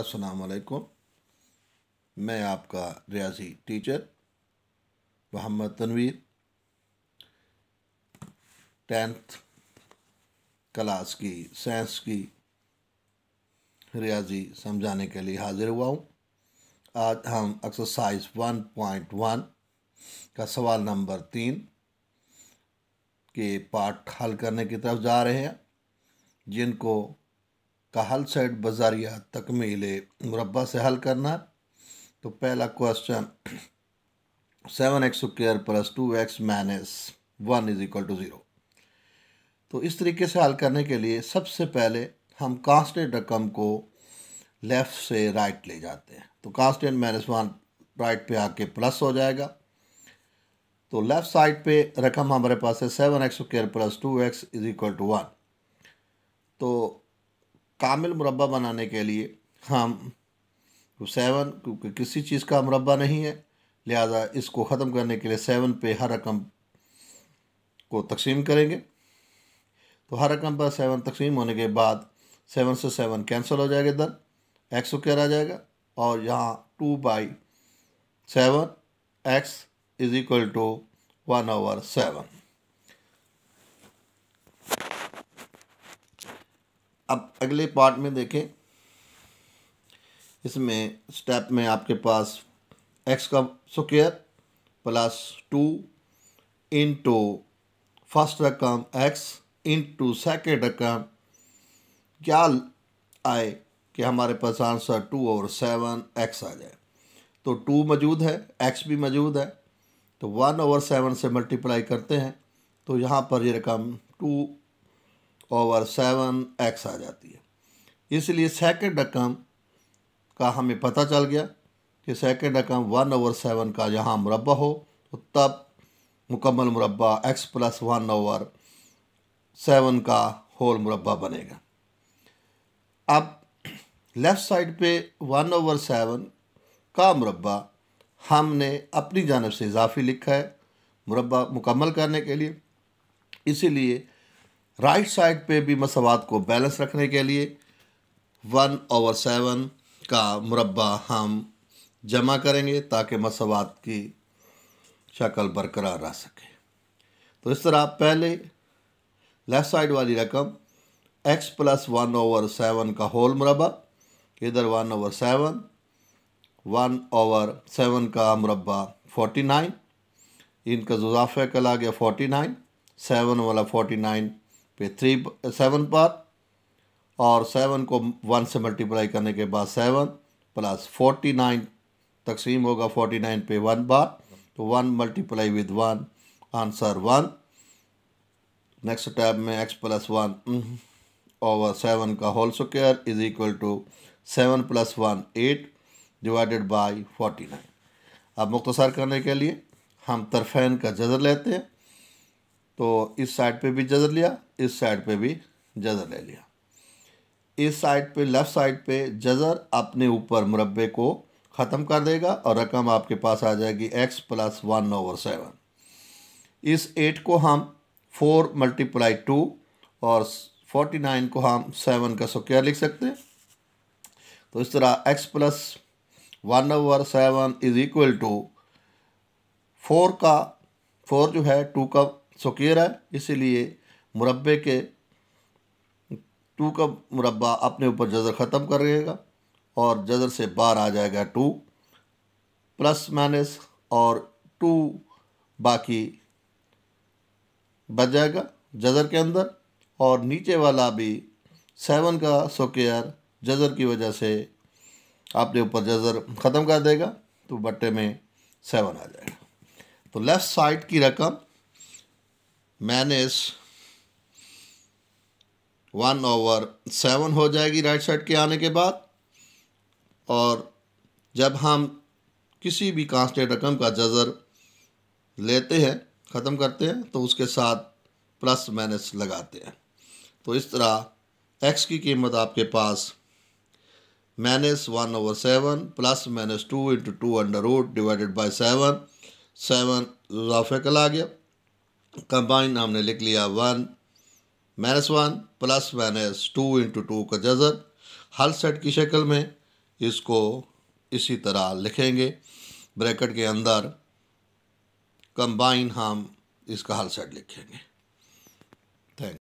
असलकुम मैं आपका रियाजी teacher Mohammad Tanveer tenth class की साइंस की रियाजी समझाने के लिए हाज़िर हुआ हूँ आज हम एक्सरसाइज 1.1 का सवाल नंबर तीन के पार्ट हल करने की तरफ जा रहे हैं जिनको का हल सेट बाजारिया तकमील मुरबा से हल करना तो पहला question seven X square plus two X minus one is equal to zero तो इस तरीके से हल करने के लिए सबसे पहले हम कांस्टेंट रकम को लेफ़्ट से राइट ले जाते हैं तो कांस्टेंट माइनस वन राइट पे आके प्लस हो जाएगा तो लेफ़्ट साइड पे रकम हमारे पास है seven X square plus two X is equal to one कामिल मुरबा बनाने के लिए हम सेवन क्योंकि किसी चीज़ का मुरबा नहीं है लिहाजा इसको ख़त्म करने के लिए सेवन पे हर रकम को तकसीम करेंगे तो हर रकम पर सेवन तकसीम होने के बाद सेवन से सेवन कैंसिल हो जाएगा इधर एक्स स्क्र आ जाएगा और यहाँ two by seven X is equal to one over seven अब अगले पार्ट में देखें इसमें स्टेप में आपके पास एक्स का square plus two into first रकम एक्स इंटू सेकेंड रकम क्या आए कि हमारे पास आंसर टू और सेवन एक्स आ जाए तो टू मौजूद है एक्स भी मौजूद है तो वन ओवर सेवन से मल्टीप्लाई करते हैं तो यहाँ पर ये रकम टू पावर सेवन एक्स आ जाती है इसलिए सेकेंड रकम का हमें पता चल गया कि सेकेंड रकम वन ओवर सेवन का जहां मुरबा हो तो तब मुकम्मल मुरबा X plus one over seven का होल मुरबा बनेगा अब लेफ़्ट साइड पे वन ओवर सेवन का मुरबा हमने अपनी जानब से इजाफी लिखा है मुरबा मुकम्मल करने के लिए इसीलिए राइट साइड पे भी मसवाद को बैलेंस रखने के लिए वन ओवर सेवन का मुरबा हम जमा करेंगे ताकि मसवाद की शक्ल बरकरार रह सके तो इस तरह पहले लेफ़्ट साइड वाली रकम X plus one over seven का होल मुरबा इधर one over seven one over seven का मुरबा फोर्टी नाइन इनका जुजाफे कल आ गया फोर्टी नाइन सेवन वाला फोर्टी नाइन पे थ्री सेवन पर और सेवन को वन से मल्टीप्लाई करने के बाद सेवन प्लस फोर्टी नाइन तकसीम होगा फोर्टी नाइन पे वन बार तो one multiply with one answer one next tab में X plus one over seven का whole square is equal to seven plus one eight divided by forty nine अब मुख्तसर करने के लिए हम तरफेन का जजर लेते हैं तो इस साइड पे भी जजर लिया इस साइड पे भी जजर ले लिया इस साइड पे लेफ़्ट साइड पे जजर अपने ऊपर मुरबे को ख़त्म कर देगा और रकम आपके पास आ जाएगी X plus one over seven इस एट को हम फोर मल्टीप्लाई टू और फोर्टी नाइन को हम सेवन का स्क्वायर लिख सकते हैं तो इस तरह X plus one over seven is equal to four का फोर जो है टू का सकेर है इसीलिए मुरबे के टू का मुरबा अपने ऊपर जज़र ख़त्म करिएगा और जज़र से बाहर आ जाएगा टू प्लस माइनस और टू बाकी बच जाएगा जज़र के अंदर और नीचे वाला भी सेवन का सोकेयर जज़र की वजह से आपने ऊपर जज़र ख़त्म कर देगा तो बट्टे में सेवन आ जाएगा तो लेफ़्ट साइड की रकम माइनस वन ओवर सेवन हो जाएगी राइट साइड के आने के बाद और जब हम किसी भी कांस्टेंट रकम का जजर लेते हैं ख़त्म करते हैं तो उसके साथ प्लस माइनस लगाते हैं तो इस तरह एक्स की कीमत आपके पास minus one over seven plus minus two into two under root divided by seven seven जुजाफे कल आ गया कंबाइन हमने लिख लिया one minus one plus minus two into two का जजर हल सेट की शक्ल में इसको इसी तरह लिखेंगे ब्रैकेट के अंदर कंबाइन हम इसका हल सेट लिखेंगे